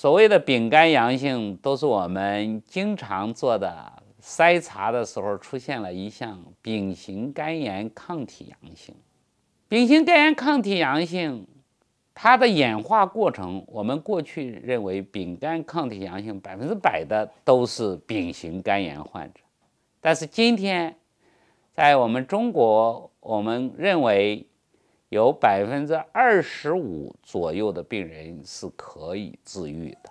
所谓的丙肝阳性，都是我们经常做的筛查的时候出现了一项丙型肝炎抗体阳性。丙型肝炎抗体阳性，它的演化过程，我们过去认为丙肝抗体阳性百分之百的都是丙型肝炎患者，但是今天在我们中国，我们认为。有百分之二十五左右的病人是可以治愈的。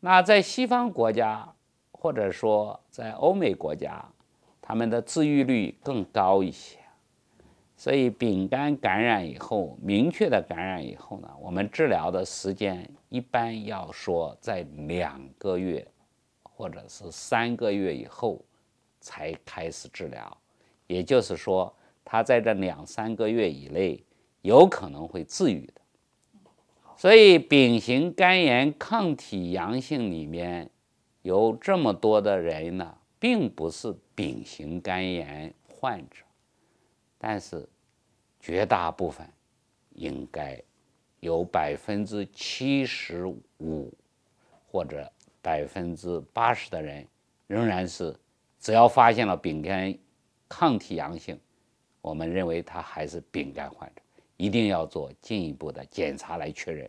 那在西方国家，或者说在欧美国家，他们的治愈率更高一些。所以，丙肝感染以后，明确的感染以后呢，我们治疗的时间一般要说在两个月或者是三个月以后才开始治疗。也就是说。他在这两三个月以内有可能会治愈的，所以丙型肝炎抗体阳性里面有这么多的人呢，并不是丙型肝炎患者，但是绝大部分应该有百分之七十五或者百分之八十的人仍然是，只要发现了丙肝抗体阳性。我们认为他还是丙肝患者，一定要做进一步的检查来确认。